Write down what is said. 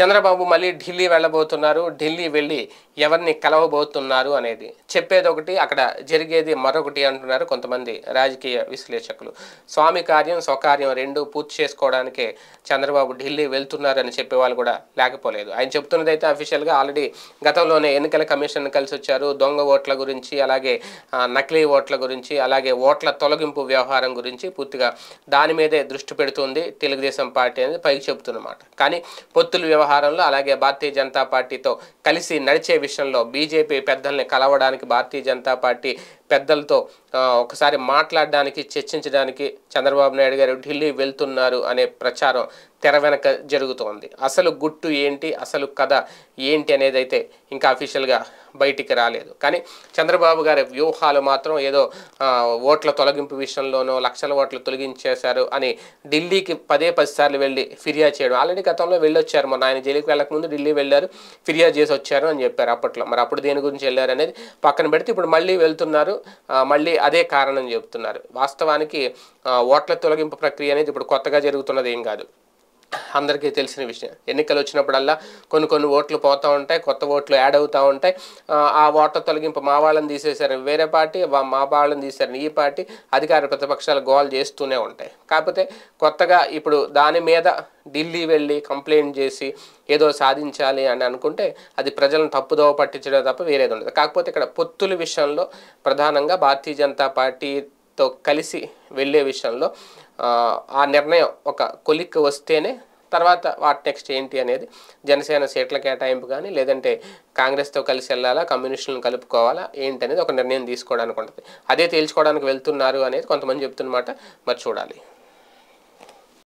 చంద్రబాబు మళ్ళీ ఢిల్లీ వెళ్ళబోతున్నారు ఢిల్లీ వెళ్ళి ఎవరిని కలవబోతున్నారు అనేది చెప్పేది ఒకటి అక్కడ జరిగేది మరొకటి అంటున్నారు కొంతమంది రాజకీయ విశ్లేషకులు స్వామి కార్యం స్వకార్యం రెండు పూర్తి చేసుకోవడానికే చంద్రబాబు ఢిల్లీ వెళ్తున్నారని చెప్పేవాళ్ళు కూడా లేకపోలేదు ఆయన చెప్తున్నది అయితే అఫీషియల్గా ఆల్రెడీ గతంలోనే ఎన్నికల కమిషన్ కలిసి వచ్చారు దొంగ ఓట్ల గురించి అలాగే నకిలీ ఓట్ల గురించి అలాగే ఓట్ల తొలగింపు వ్యవహారం గురించి పూర్తిగా దాని మీదే దృష్టి పెడుతుంది తెలుగుదేశం పార్టీ అనేది పైకి చెబుతున్నమాట కానీ పొత్తులు వ్యవహారం వ్యవహారంలో అలాగే భారతీయ జనతా పార్టీతో కలిసి నడిచే విషయంలో బీజేపీ పెద్దల్ని కలవడానికి భారతీయ జనతా పార్టీ పెద్దలతో ఒకసారి మాట్లాడడానికి చర్చించడానికి చంద్రబాబు నాయుడు గారు ఢిల్లీ వెళ్తున్నారు అనే ప్రచారం తెర వెనక జరుగుతోంది అసలు గుట్టు ఏంటి అసలు కథ ఏంటి అనేది అయితే ఇంకా అఫీషియల్గా బయటికి రాలేదు కానీ చంద్రబాబు గారి వ్యూహాలు మాత్రం ఏదో ఓట్ల తొలగింపు విషయంలోనో లక్షల ఓట్లు తొలగించేశారు అని ఢిల్లీకి పదే పది సార్లు వెళ్ళి ఫిర్యాదు చేయడం ఆల్రెడీ గతంలో వెళ్ళొచ్చారు మొన్న ఆయన జైలుకి వెళ్ళకముందు ఢిల్లీ వెళ్ళారు ఫిర్యాదు చేసి వచ్చారు అని చెప్పారు అప్పట్లో మరి అప్పుడు దేని గురించి వెళ్ళారు అనేది పక్కన పెడితే ఇప్పుడు మళ్ళీ వెళ్తున్నారు మళ్ళీ అదే కారణం చెప్తున్నారు వాస్తవానికి ఓట్ల తొలగింపు ప్రక్రియ అనేది ఇప్పుడు కొత్తగా జరుగుతున్నది ఏం కాదు అందరికీ తెలిసిన విషయం ఎన్నికలు వచ్చినప్పుడల్లా కొన్ని కొన్ని ఓట్లు పోతూ ఉంటాయి కొత్త ఓట్లు యాడ్ అవుతూ ఉంటాయి ఆ ఓట్ల తొలగింపు మా వాళ్ళని తీసేశారు వేరే పార్టీ మా వాళ్ళని తీశారు ఈ పార్టీ అధికార ప్రతిపక్షాలు గోల్ చేస్తూనే ఉంటాయి కాకపోతే కొత్తగా ఇప్పుడు దాని మీద ఢిల్లీ వెళ్ళి కంప్లైంట్ చేసి ఏదో సాధించాలి అని అనుకుంటే అది ప్రజలను తప్పుదోవ పట్టించడం తప్ప వేరేది ఉండదు కాకపోతే ఇక్కడ పొత్తుల విషయంలో ప్రధానంగా భారతీయ జనతా పార్టీతో కలిసి వెళ్ళే విషయంలో ఆ నిర్ణయం ఒక కొలిక్ వస్తేనే తర్వాత వాటి టెక్స్ట్ ఏంటి అనేది జనసేన సీట్ల కేటాయింపు కానీ లేదంటే కాంగ్రెస్తో కలిసి వెళ్ళాలా కమ్యూనిస్టులను కలుపుకోవాలా ఏంటి అనేది ఒక నిర్ణయం తీసుకోవడానికి ఉంటుంది అదే తేల్చుకోవడానికి వెళ్తున్నారు అనేది కొంతమంది చెప్తున్నమాట మరి చూడాలి